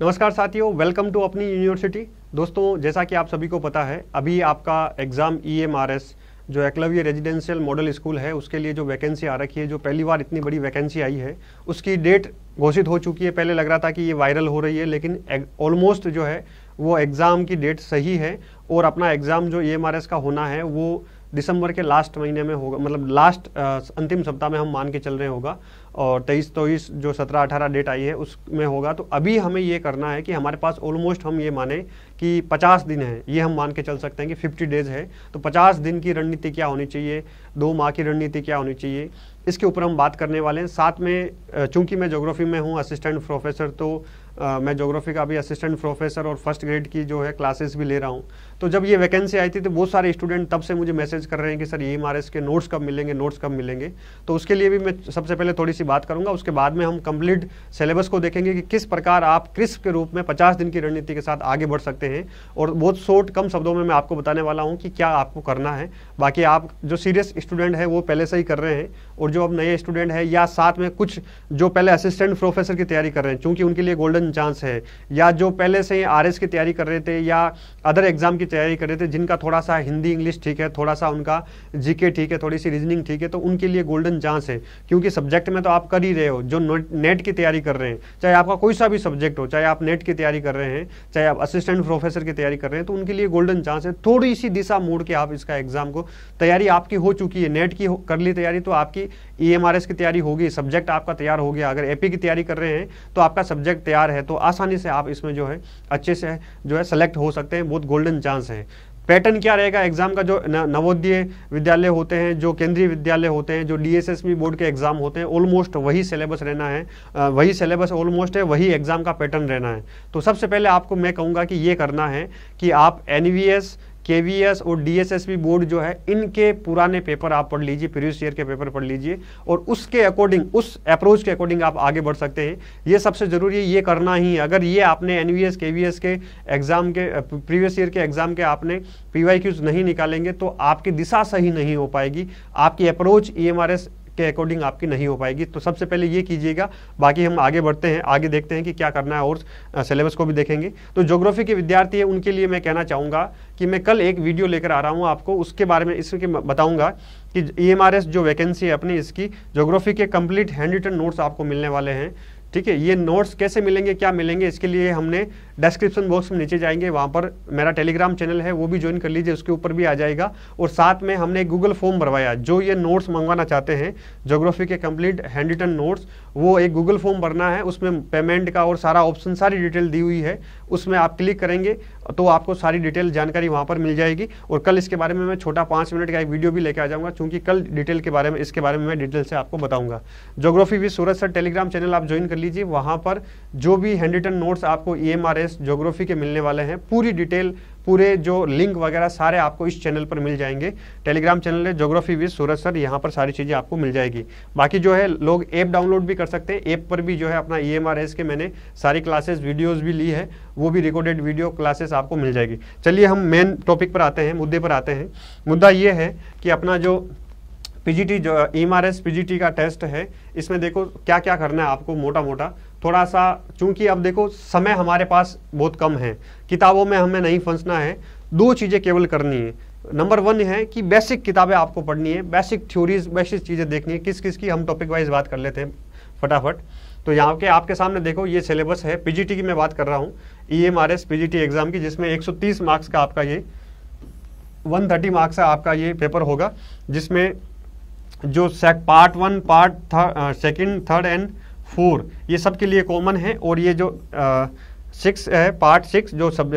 नमस्कार साथियों welcome to अपनी यूनिवर्सिटी दोस्तों जैसा कि आप सभी को पता है अभी आपका एग्ज़ाम ईएमआरएस e जो एकलव्य रेजिडेंशियल मॉडल स्कूल है उसके लिए जो वैकेंसी आ रखी है जो पहली बार इतनी बड़ी वैकेंसी आई है उसकी डेट घोषित हो चुकी है पहले लग रहा था कि ये वायरल हो रही है लेकिन ऑलमोस्ट जो है वो एग्ज़ाम की डेट सही है और अपना एग्ज़ाम जो ई e का होना है वो दिसंबर के लास्ट महीने में होगा मतलब लास्ट अंतिम सप्ताह में हम मान के चल रहे होगा और तेईस तेईस जो सत्रह अठारह डेट आई है उसमें होगा तो अभी हमें ये करना है कि हमारे पास ऑलमोस्ट हम ये माने कि पचास दिन है ये हम मान के चल सकते हैं कि फिफ्टी डेज है तो पचास दिन की रणनीति क्या होनी चाहिए दो माह की रणनीति क्या होनी चाहिए इसके ऊपर हम बात करने वाले हैं साथ में चूंकि मैं जोग्राफी में हूँ असिस्टेंट प्रोफेसर तो आ, मैं जोग्राफी का भी असिस्टेंट प्रोफेसर और फर्स्ट ग्रेड की जो है क्लासेस भी ले रहा हूँ तो जब ये वैकेंसी आई थी तो बहुत सारे स्टूडेंट तब से मुझे मैसेज कर रहे हैं कि सर ये हमारे इसके नोट्स कब मिलेंगे नोट्स कब मिलेंगे तो उसके लिए भी मैं सबसे पहले थोड़ी सी बात करूंगा उसके बाद में हम कंप्लीट सिलेबस को देखेंगे कि किस प्रकार आप क्रिस्प के रूप में पचास दिन की रणनीति के साथ आगे बढ़ सकते हैं और बहुत शॉर्ट कम शब्दों में मैं आपको बताने वाला हूँ कि क्या आपको करना है बाकी आप जो सीरियस स्टूडेंट है वो पहले से ही कर रहे हैं और जो अब नए स्टूडेंट है या साथ में कुछ जो पहले असिस्टेंट प्रोफेसर की तैयारी कर रहे हैं चूंकि उनके लिए गोल्डन चांस है या जो पहले से ही आर की तैयारी कर रहे थे या अदर एग्जाम की तैयारी कर रहे थे जिनका थोड़ा सा हिंदी इंग्लिश ठीक है थोड़ा सा उनका जीके ठीक है थोड़ी सी रीजनिंग ठीक है तो उनके लिए गोल्डन चांस है क्योंकि सब्जेक्ट में तो आप कर ही रहे हो जो नेट की तैयारी कर रहे हैं चाहे आपका कोई सा भी सब्जेक्ट हो चाहे आप नेट की तैयारी कर रहे हैं चाहे आप असिस्टेंट प्रोफेसर की तैयारी कर रहे हैं तो उनके लिए गोल्डन चांस है थोड़ी सी दिशा मोड़ के आप इसका एग्जाम को तैयारी आपकी हो चुकी है नेट की कर ली तैयारी तो आपकी ई e की तैयारी होगी सब्जेक्ट आपका तैयार हो गया अगर एपी की तैयारी कर रहे हैं तो आपका सब्जेक्ट तैयार है तो आसानी से आप इसमें जो है अच्छे से जो है सेलेक्ट हो सकते हैं बहुत गोल्डन चांस चांस हैं पैटर्न क्या रहेगा एग्जाम का जो नवोदय विद्यालय होते हैं जो केंद्रीय विद्यालय होते हैं जो डीएसएसबी बोर्ड के एग्जाम होते हैं ऑलमोस्ट वही सिलेबस रहना है वही सिलेबस ऑलमोस्ट है वही एग्जाम का पैटर्न रहना है तो सबसे पहले आपको मैं कहूँगा कि ये करना है कि आप एन केवीएस और डीएसएसबी बोर्ड जो है इनके पुराने पेपर आप पढ़ लीजिए प्रीवियस ईयर के पेपर पढ़ लीजिए और उसके अकॉर्डिंग उस अप्रोच के अकॉर्डिंग आप आगे बढ़ सकते हैं ये सबसे ज़रूरी है ये करना ही है अगर ये आपने एन केवीएस के एग्ज़ाम के प्रीवियस ईयर के एग्ज़ाम के आपने पी नहीं निकालेंगे तो आपकी दिशा सही नहीं हो पाएगी आपकी अप्रोच ई e के अकॉर्डिंग आपकी नहीं हो पाएगी तो सबसे पहले ये कीजिएगा बाकी हम आगे बढ़ते हैं आगे देखते हैं कि क्या करना है और सिलेबस को भी देखेंगे तो जोग्राफी के विद्यार्थी हैं उनके लिए मैं कहना चाहूँगा कि मैं कल एक वीडियो लेकर आ रहा हूँ आपको उसके बारे में इसके बताऊँगा कि ई e जो वैकेंसी है अपनी इसकी जोग्राफी के कंप्लीट हैंड रिटन नोट्स आपको मिलने वाले हैं ठीक है ये नोट्स कैसे मिलेंगे क्या मिलेंगे इसके लिए हमने डिस्क्रिप्शन बॉक्स में नीचे जाएंगे वहाँ पर मेरा टेलीग्राम चैनल है वो भी ज्वाइन कर लीजिए उसके ऊपर भी आ जाएगा और साथ में हमने गूगल फॉर्म भरवाया जो ये नोट्स मंगवाना चाहते हैं जोग्राफी के कंप्लीट हैंड रिटन नोट्स वो एक गूगल फॉर्म भरना है उसमें पेमेंट का और सारा ऑप्शन सारी डिटेल दी हुई है उसमें आप क्लिक करेंगे तो आपको सारी डिटेल जानकारी वहाँ पर मिल जाएगी और कल इसके बारे में मैं छोटा पाँच मिनट का एक वीडियो भी लेकर आ जाऊँगा चूँकि कल डिटेल के बारे में इसके बारे में मैं डिटेल से आपको बताऊँगा जोग्राफी भी सूरज सर टेलीग्राम चैनल आप ज्वाइन कर लीजिए वहाँ पर जो भी हैंड रिटन नोट्स आपको ई e एम जोग्राफी के मिलने वाले हैं पूरी डिटेल पूरे जो लिंक वगैरह सारे आपको इस चैनल पर मिल जाएंगे टेलीग्राम चैनल है जोग्राफी विद सूरज सर यहाँ पर सारी चीज़ें आपको मिल जाएगी बाकी जो है लोग ऐप डाउनलोड भी कर सकते हैं ऐप पर भी जो है अपना ई एम आर एस के मैंने सारी क्लासेस वीडियोज़ भी ली है वो भी रिकॉर्डेड वीडियो क्लासेस आपको मिल जाएगी चलिए हम मेन टॉपिक पर आते हैं मुद्दे पर आते हैं मुद्दा ये है कि अपना जो पीजीटी जो एम आर एस पीजीटी का टेस्ट है इसमें देखो क्या क्या करना है आपको मोटा मोटा थोड़ा सा चूंकि अब देखो समय हमारे पास बहुत कम है किताबों में हमें नहीं फंसना है दो चीज़ें केवल करनी है नंबर वन है कि बेसिक किताबें आपको पढ़नी है बेसिक थ्योरीज बेसिक चीज़ें देखनी है किस किस की हम टॉपिक वाइज बात कर लेते हैं फटाफट तो यहाँ के आपके सामने देखो ये सिलेबस है पीजीटी की मैं बात कर रहा हूँ E M R S PGT exam की जिसमें 130 मार्क्स का आपका ये 130 मार्क्स का आपका ये पेपर होगा जिसमें जो part one part second third and four ये सब के लिए कॉमन है और ये जो सिक्स है पार्ट सिक्स जो सब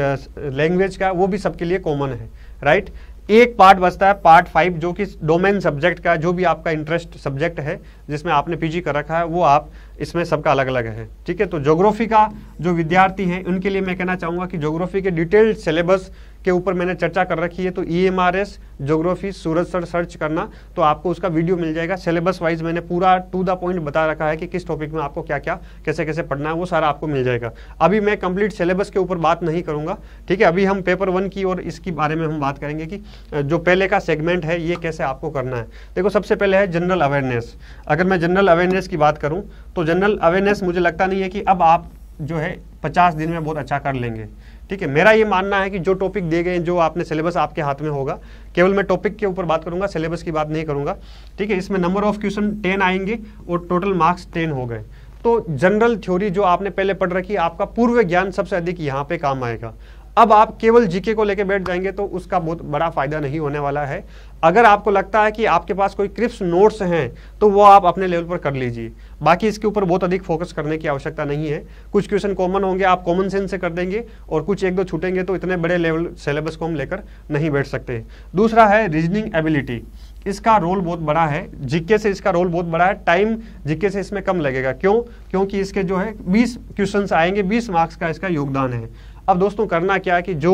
लैंग्वेज का वो भी सबके लिए कॉमन है राइट right? एक पार्ट बचता है पार्ट फाइव जो कि डोमेन सब्जेक्ट का जो भी आपका इंटरेस्ट सब्जेक्ट है जिसमें आपने पीजी कर रखा है वो आप इसमें सबका अलग अलग है ठीक है तो ज्योग्राफी का जो विद्यार्थी हैं उनके लिए मैं कहना चाहूँगा कि ज्योग्राफी के डिटेल्ड सिलेबस के ऊपर मैंने चर्चा कर रखी है तो E M R S geography Suraj sir search करना तो आपको उसका वीडियो मिल जाएगा सिलेबस वाइज मैंने पूरा टू द पॉइंट बता रखा है कि किस टॉपिक में आपको क्या क्या कैसे कैसे पढ़ना है वो सारा आपको मिल जाएगा अभी मैं कंप्लीट सिलेबस के ऊपर बात नहीं करूँगा ठीक है अभी हम पेपर वन की और इसके बारे में हम बात करेंगे कि जो पहले का सेगमेंट है ये कैसे आपको करना है देखो सबसे पहले है जनरल अवेयरनेस अगर मैं जनरल अवेयरनेस की बात करूँ तो जनरल अवेयरनेस मुझे लगता नहीं है कि अब आप जो है पचास दिन में बहुत अच्छा कर लेंगे ठीक है मेरा ये मानना है कि जो टॉपिक दिए गए जो आपने सिलेबस आपके हाथ में होगा केवल मैं टॉपिक के ऊपर बात करूंगा सिलेबस की बात नहीं करूंगा ठीक है इसमें नंबर ऑफ क्वेश्चन टेन आएंगे और टोटल मार्क्स टेन हो गए तो जनरल थ्योरी जो आपने पहले पढ़ रखी आपका पूर्व ज्ञान सबसे अधिक यहाँ पे काम आएगा अब आप केवल जीके को लेकर बैठ जाएंगे तो उसका बहुत बड़ा फायदा नहीं होने वाला है अगर आपको लगता है कि आपके पास कोई क्रिप्स नोट्स हैं तो वो आप अपने लेवल पर कर लीजिए बाकी इसके ऊपर बहुत अधिक फोकस करने की आवश्यकता नहीं है कुछ क्वेश्चन कॉमन होंगे आप कॉमन सेंस से कर देंगे और कुछ एक दो छूटेंगे तो इतने बड़े लेवल सिलेबस को हम लेकर नहीं बैठ सकते दूसरा है रीजनिंग एबिलिटी इसका रोल बहुत बड़ा है जीके से इसका रोल बहुत बड़ा है टाइम जिक्के से इसमें कम लगेगा क्यों क्योंकि इसके जो है 20 क्वेश्चंस आएंगे 20 मार्क्स का इसका योगदान है अब दोस्तों करना क्या है कि जो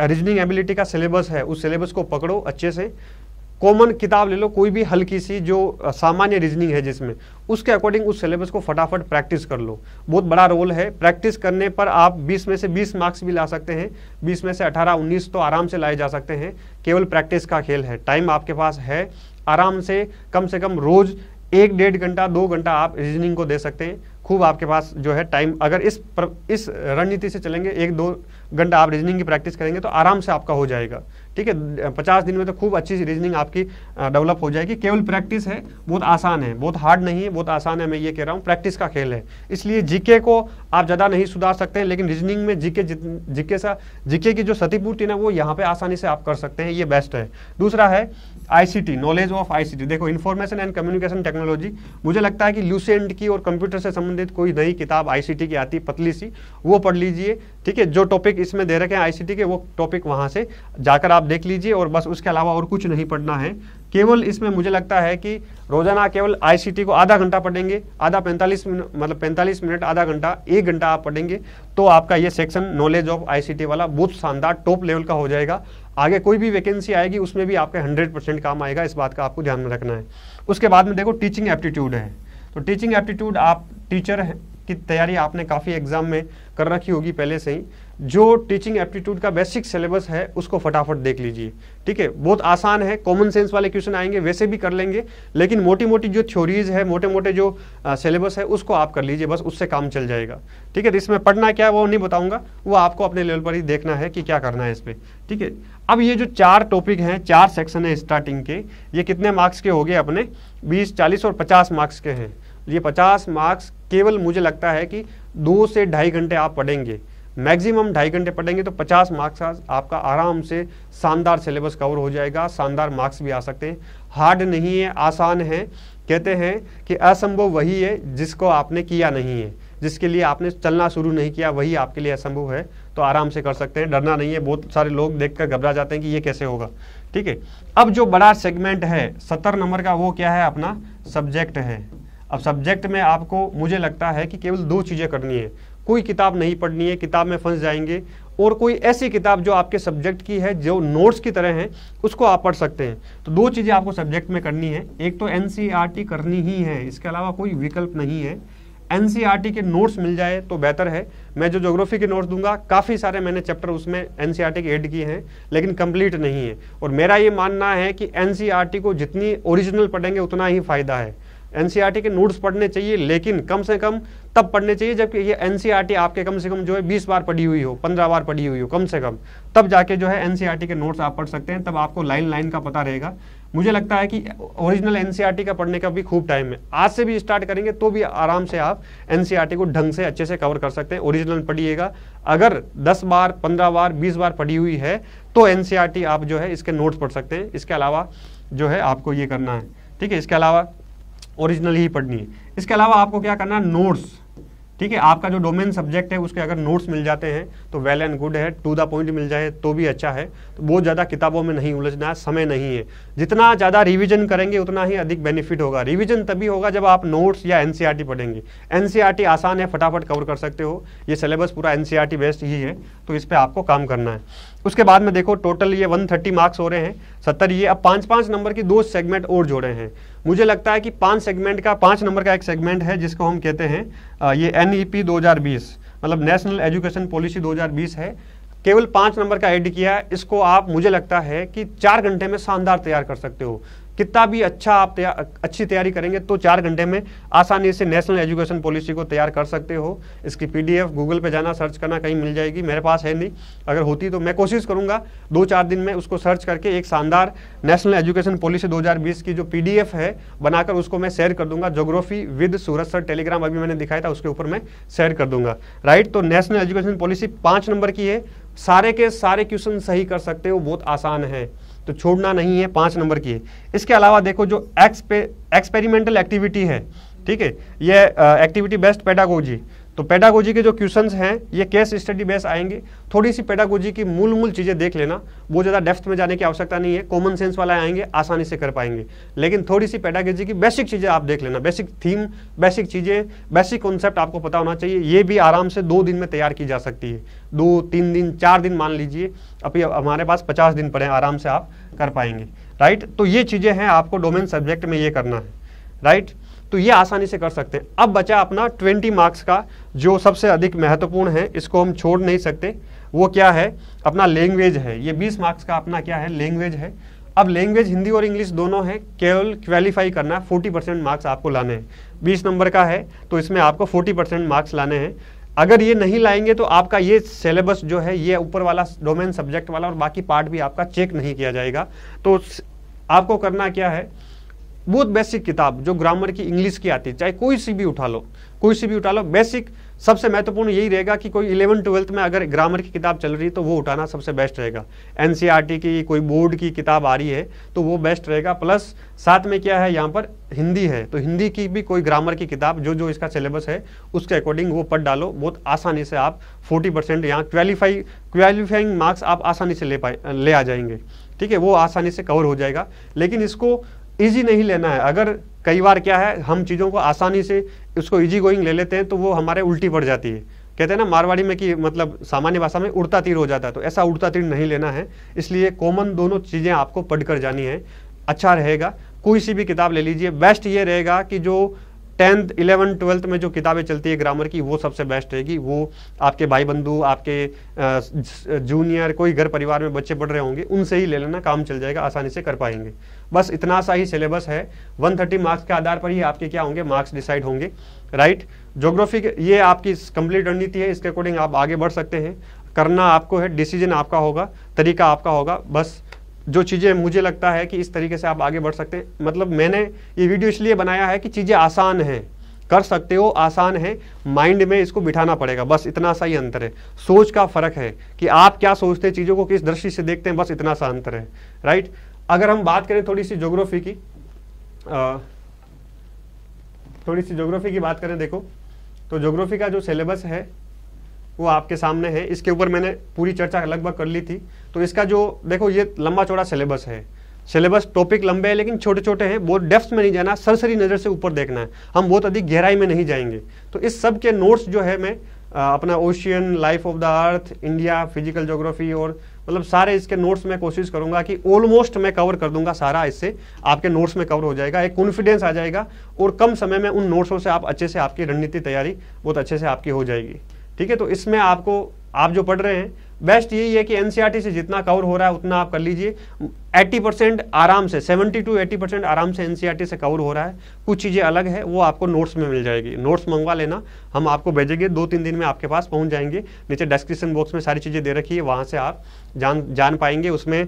रीजनिंग एबिलिटी का सिलेबस है उस सिलेबस को पकड़ो अच्छे से कॉमन किताब ले लो कोई भी हल्की सी जो सामान्य रीजनिंग है जिसमें उसके अकॉर्डिंग उस सिलेबस को फटाफट प्रैक्टिस कर लो बहुत बड़ा रोल है प्रैक्टिस करने पर आप 20 में से 20 मार्क्स भी ला सकते हैं 20 में से 18 19 तो आराम से लाए जा सकते हैं केवल प्रैक्टिस का खेल है टाइम आपके पास है आराम से कम से कम रोज़ एक डेढ़ घंटा दो घंटा आप रीजनिंग को दे सकते हैं खूब आपके पास जो है टाइम अगर इस पर, इस रणनीति से चलेंगे एक दो घंटा आप रीजनिंग की प्रैक्टिस करेंगे तो आराम से आपका हो जाएगा ठीक है पचास दिन में तो खूब अच्छी सी रीजनिंग आपकी डेवलप हो जाएगी केवल प्रैक्टिस है बहुत आसान है बहुत हार्ड नहीं है बहुत आसान है मैं ये कह रहा हूँ प्रैक्टिस का खेल है इसलिए जीके को आप ज़्यादा नहीं सुधार सकते हैं लेकिन रीजनिंग में जीके जीके सा जीके की जो क्षतिपूर्ति ना वो यहाँ पर आसानी से आप कर सकते हैं ये बेस्ट है दूसरा है आईसीटी नॉलेज ऑफ आईसीटी देखो इन्फॉर्मेशन एंड कम्युनिकेशन टेक्नोलॉजी मुझे लगता है कि लूसेंट की और कंप्यूटर से संबंधित कोई नई किताब आईसीटी की आती पतली सी वो पढ़ लीजिए ठीक है जो टॉपिक इसमें दे रखे हैं आईसीटी के वो टॉपिक वहाँ से जाकर आप देख लीजिए और बस उसके अलावा और कुछ नहीं पढ़ना है केवल इसमें मुझे लगता है कि रोजाना केवल आईसीटी को आधा घंटा पढ़ेंगे आधा पैंतालीस मतलब पैंतालीस मिनट आधा घंटा एक घंटा आप पढ़ेंगे तो आपका ये सेक्शन नॉलेज ऑफ आईसीटी वाला बहुत शानदार टॉप लेवल का हो जाएगा आगे कोई भी वैकेंसी आएगी उसमें भी आपके 100 परसेंट काम आएगा इस बात का आपको ध्यान में रखना है उसके बाद में देखो टीचिंग एप्टीट्यूड है तो टीचिंग एप्टीट्यूड आप टीचर की तैयारी आपने काफ़ी एग्जाम में कर रखी होगी पहले से ही जो टीचिंग एप्टीट्यूड का बेसिक सिलेबस है उसको फटाफट देख लीजिए ठीक है बहुत आसान है कॉमन सेंस वाले क्वेश्चन आएंगे वैसे भी कर लेंगे लेकिन मोटी मोटी जो थ्योरीज है मोटे मोटे जो सिलेबस है उसको आप कर लीजिए बस उससे काम चल जाएगा ठीक है तो इसमें पढ़ना क्या है वो नहीं बताऊंगा वो आपको अपने लेवल पर ही देखना है कि क्या करना है इस पर ठीक है अब ये जो चार टॉपिक हैं चार सेक्शन है स्टार्टिंग के ये कितने मार्क्स के हो गए अपने बीस चालीस और पचास मार्क्स के हैं ये पचास मार्क्स केवल मुझे लगता है कि दो से ढाई घंटे आप पढ़ेंगे मैक्सिमम ढाई घंटे पढ़ेंगे तो 50 मार्क्स आपका आराम से शानदार सिलेबस कवर हो जाएगा शानदार मार्क्स भी आ सकते हैं हार्ड नहीं है आसान है कहते हैं कि असंभव वही है जिसको आपने किया नहीं है जिसके लिए आपने चलना शुरू नहीं किया वही आपके लिए असंभव है तो आराम से कर सकते हैं डरना नहीं है बहुत सारे लोग देख घबरा जाते हैं कि ये कैसे होगा ठीक है अब जो बड़ा सेगमेंट है सत्तर नंबर का वो क्या है अपना सब्जेक्ट है अब सब्जेक्ट में आपको मुझे लगता है कि केवल दो चीज़ें करनी है कोई किताब नहीं पढ़नी है किताब में फंस जाएंगे और कोई ऐसी किताब जो आपके सब्जेक्ट की है जो नोट्स की तरह है उसको आप पढ़ सकते हैं तो दो चीज़ें आपको सब्जेक्ट में करनी है एक तो एन e करनी ही है इसके अलावा कोई विकल्प नहीं है एन e के नोट्स मिल जाए तो बेहतर है मैं जो जोग्राफी के नोट्स दूंगा काफ़ी सारे मैंने चैप्टर उसमें एन e के ऐड किए हैं लेकिन कंप्लीट नहीं है और मेरा ये मानना है कि एन को जितनी ओरिजिनल पढ़ेंगे उतना ही फ़ायदा है एनसीईआरटी के नोट्स पढ़ने चाहिए लेकिन कम से कम तब पढ़ने चाहिए जबकि ये एनसीईआरटी आपके कम से कम जो है बीस बार पढ़ी हुई हो पंद्रह बार पढ़ी हुई हो कम से कम तब जाके जो है एनसीईआरटी के नोट्स आप पढ़ सकते हैं तब आपको लाइन लाइन का पता रहेगा मुझे लगता है कि ओरिजिनल एनसीईआरटी का पढ़ने का भी खूब टाइम है आज से भी स्टार्ट करेंगे तो भी आराम से आप एनसीईआरटी को ढंग से अच्छे से कवर कर सकते हैं ओरिजिनल पढ़िएगा अगर 10 बार 15 बार 20 बार पढ़ी हुई है तो एनसीईआरटी आप जो है इसके नोट्स पढ़ सकते हैं इसके अलावा जो है आपको ये करना है ठीक है इसके अलावा ओरिजिनल ही पढ़नी है इसके अलावा आपको क्या करना है नोट्स ठीक है आपका जो डोमेन सब्जेक्ट है उसके अगर नोट्स मिल जाते हैं तो वेल एंड गुड है टू द पॉइंट मिल जाए तो भी अच्छा है तो बहुत ज़्यादा किताबों में नहीं उलझना है समय नहीं है जितना ज़्यादा रिवीजन करेंगे उतना ही अधिक बेनिफिट होगा रिवीजन तभी होगा जब आप नोट्स या एन e पढ़ेंगे एन e आसान है फटाफट कवर कर सकते हो ये सिलेबस पूरा एन बेस्ड e ही है तो इस पर आपको काम करना है उसके बाद में देखो टोटल ये वन मार्क्स हो रहे हैं सत्तर ये अब पाँच पाँच नंबर की दो सेगमेंट और जोड़े हैं मुझे लगता है कि पांच सेगमेंट का पांच नंबर का एक सेगमेंट है जिसको हम कहते हैं ये एन 2020 e मतलब नेशनल एजुकेशन पॉलिसी 2020 है केवल पांच नंबर का एड किया है इसको आप मुझे लगता है कि चार घंटे में शानदार तैयार कर सकते हो कितना भी अच्छा आप तैयार अच्छी तैयारी करेंगे तो चार घंटे में आसानी से नेशनल एजुकेशन पॉलिसी को तैयार कर सकते हो इसकी पीडीएफ गूगल पे जाना सर्च करना कहीं मिल जाएगी मेरे पास है नहीं अगर होती तो मैं कोशिश करूँगा दो चार दिन में उसको सर्च करके एक शानदार नेशनल एजुकेशन पॉलिसी 2020 की जो पी है बनाकर उसको मैं शेयर कर दूंगा geography with Suraj sir Telegram अभी मैंने दिखाया था उसके ऊपर मैं शेयर कर दूंगा राइट तो नेशनल एजुकेशन पॉलिसी पाँच नंबर की है सारे के सारे क्वेश्चन सही कर सकते हो बहुत आसान है तो छोड़ना नहीं है पाँच नंबर की है इसके अलावा देखो जो एक्सपे एक्सपेरिमेंटल एक्टिविटी है ठीक है यह एक्टिविटी बेस्ट पेडागोजी तो पैडागोजी के जो क्वेश्चन हैं ये केस स्टडी बेस आएंगे थोड़ी सी पैडागोजी की मूल मूल चीज़ें देख लेना वो ज़्यादा डेफ्थ में जाने की आवश्यकता नहीं है कॉमन सेंस वाला आएंगे आसानी से कर पाएंगे लेकिन थोड़ी सी पैडागोजी की बेसिक चीज़ें आप देख लेना बेसिक थीम बेसिक चीज़ें बेसिक कॉन्सेप्ट आपको पता होना चाहिए ये भी आराम से दो दिन में तैयार की जा सकती है दो तीन दिन चार दिन मान लीजिए अभी हमारे पास पचास दिन पड़े आराम से आप कर पाएंगे राइट तो ये चीज़ें हैं आपको डोमेन सब्जेक्ट में ये करना है राइट तो ये आसानी से कर सकते हैं अब बचा अपना ट्वेंटी मार्क्स का जो सबसे अधिक महत्वपूर्ण है इसको हम छोड़ नहीं सकते वो क्या है अपना लैंग्वेज है ये बीस मार्क्स का अपना क्या है लैंग्वेज है अब लैंग्वेज हिंदी और इंग्लिश दोनों है केवल क्वालिफाई करना है फोर्टी परसेंट मार्क्स आपको लाने हैं बीस नंबर का है तो इसमें आपको फोर्टी परसेंट मार्क्स लाने हैं अगर ये नहीं लाएंगे तो आपका ये सिलेबस जो है ये ऊपर वाला डोमेन सब्जेक्ट वाला और बाकी पार्ट भी आपका चेक नहीं किया जाएगा तो आपको करना क्या है बहुत बेसिक किताब जो ग्रामर की इंग्लिश की आती है चाहे कोई सी भी उठा लो कोई सी भी उठा लो बेसिक सबसे महत्वपूर्ण यही रहेगा कि कोई इलेवन ट्वेल्थ में अगर ग्रामर की किताब चल रही है तो वो उठाना सबसे बेस्ट रहेगा एन e की कोई बोर्ड की किताब आ रही है तो वो बेस्ट रहेगा प्लस साथ में क्या है यहाँ पर हिंदी है तो हिंदी की भी कोई ग्रामर की किताब जो जो इसका सिलेबस है उसके अकॉर्डिंग वो पढ़ डालो बहुत आसानी से आप फोर्टी परसेंट यहाँ क्वालिफाई क्वालिफाइंग मार्क्स आप आसानी से ले पाए ले आ जाएंगे ठीक है वो आसानी से कवर हो जाएगा लेकिन इसको ईजी नहीं लेना है अगर कई बार क्या है हम चीज़ों को आसानी से उसको ईजी गोइंग ले लेते हैं तो वो हमारे उल्टी पड़ जाती है कहते हैं ना मारवाड़ी में कि मतलब सामान्य भाषा में उड़ता तीर हो जाता है तो ऐसा उड़ता तीर नहीं लेना है इसलिए कॉमन दोनों चीज़ें आपको पढ़ कर जानी है अच्छा रहेगा कोई सी भी किताब ले लीजिए बेस्ट ये रहेगा कि जो टेंथ इलेवन ट्वेल्थ में जो किताबें चलती है ग्रामर की वो सबसे बेस्ट रहेगी वो आपके भाई बंधु आपके जूनियर कोई घर परिवार में बच्चे पढ़ रहे होंगे उनसे ही ले लेना काम चल जाएगा आसानी से कर पाएंगे बस इतना सा ही सिलेबस है 130 मार्क्स के आधार पर ही आपके क्या होंगे मार्क्स डिसाइड होंगे राइट जोग्राफी ये आपकी कंप्लीट रणनीति है इसके अकॉर्डिंग आप आगे बढ़ सकते हैं करना आपको है डिसीजन आपका होगा तरीका आपका होगा बस जो चीज़ें मुझे लगता है कि इस तरीके से आप आगे बढ़ सकते मतलब मैंने ये वीडियो इसलिए बनाया है कि चीज़ें आसान हैं कर सकते हो आसान है माइंड में इसको बिठाना पड़ेगा बस इतना सा ही अंतर है सोच का फर्क है कि आप क्या सोचते हैं चीज़ों को किस दृष्टि से देखते हैं बस इतना सा अंतर है राइट अगर हम बात करें थोड़ी सी जोग्राफी की आ, थोड़ी सी जोग्राफी की बात करें देखो तो जोग्राफी का जो सिलेबस है वो आपके सामने है इसके ऊपर मैंने पूरी चर्चा लगभग कर ली थी तो इसका जो देखो ये लंबा चौड़ा सिलेबस है सिलेबस टॉपिक लंबे हैं लेकिन छोटे छोटे हैं बहुत डेफ्स में नहीं जाना सरसरी नज़र से ऊपर देखना है हम बहुत अधिक गहराई में नहीं जाएंगे तो इस सब के नोट्स जो है मैं अपना ocean life of the earth India physical geography और मतलब सारे इसके नोट्स में कोशिश करूंगा कि ऑलमोस्ट मैं कवर कर दूंगा सारा इससे आपके नोट्स में कवर हो जाएगा एक कॉन्फिडेंस आ जाएगा और कम समय में उन नोट्सों से आप अच्छे से आपकी रणनीति तैयारी बहुत अच्छे से आपकी हो जाएगी ठीक है तो इसमें आपको आप जो पढ़ रहे हैं बेस्ट यही है कि एनसीआरटी e से जितना कवर हो रहा है उतना आप कर लीजिए 80 परसेंट आराम से 70 टू 80 परसेंट आराम से एनसीईआरटी e से कवर हो रहा है कुछ चीज़ें अलग है वो आपको नोट्स में मिल जाएगी नोट्स मंगवा लेना हम आपको भेजेंगे दो तीन दिन में आपके पास पहुंच जाएंगे नीचे डिस्क्रिप्शन बॉक्स में सारी चीज़ें दे रखी है वहाँ से आप जान जान पाएंगे उसमें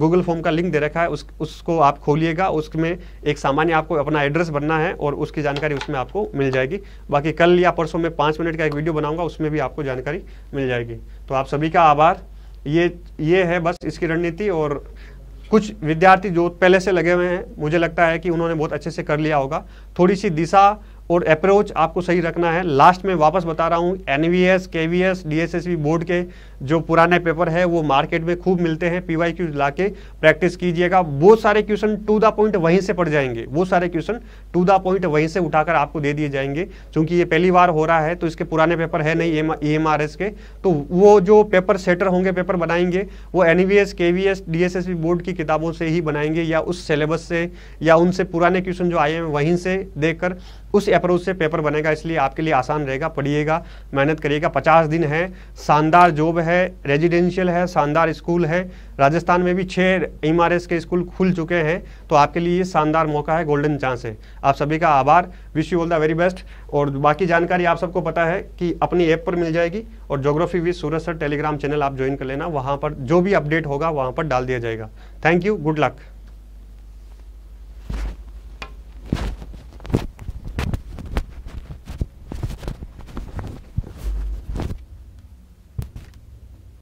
गूगल फॉर्म का लिंक दे रखा है उस उसको आप खोलिएगा उसमें एक सामान्य आपको अपना एड्रेस बनना है और उसकी जानकारी उसमें आपको मिल जाएगी बाकी कल या परसों में पाँच मिनट का एक वीडियो बनाऊँगा उसमें भी आपको जानकारी मिल जाएगी तो आप सभी का आभार ये ये है बस इसकी रणनीति और कुछ विद्यार्थी जो पहले से लगे हुए हैं मुझे लगता है कि उन्होंने बहुत अच्छे से कर लिया होगा थोड़ी सी दिशा और अप्रोच आपको सही रखना है लास्ट में वापस बता रहा हूँ N V S K V S D S S board के जो पुराने पेपर है वो मार्केट में खूब मिलते हैं पीवाई क्यू ला के प्रैक्टिस कीजिएगा वो सारे क्वेश्चन टू द पॉइंट वहीं से पड़ जाएंगे वो सारे क्वेश्चन टू द पॉइंट वहीं से उठाकर आपको दे दिए जाएंगे क्योंकि ये पहली बार हो रहा है तो इसके पुराने पेपर है नहीं ई एम आर एस के तो वो जो पेपर सेटर होंगे पेपर बनाएंगे वो N V S K V S D S S B board की किताबों से ही बनाएंगे या उस सेलेबस से या उनसे पुराने क्वेश्चन जो आए हैं वहीं से देखकर उस अप्रोच से पेपर बनेगा इसलिए आपके लिए आसान रहेगा पढ़िएगा मेहनत करिएगा पचास दिन है शानदार जॉब है है रेजिडेंशियल है शानदार स्कूल है राजस्थान में भी छः एम के स्कूल खुल चुके हैं तो आपके लिए ये शानदार मौका है गोल्डन चांस है आप सभी का आभार wish you all the very best और बाकी जानकारी आप सबको पता है कि अपनी ऐप पर मिल जाएगी और geography with Suraj sir Telegram channel आप ज्वाइन कर लेना वहाँ पर जो भी अपडेट होगा वहाँ पर डाल दिया जाएगा थैंक यू गुड लक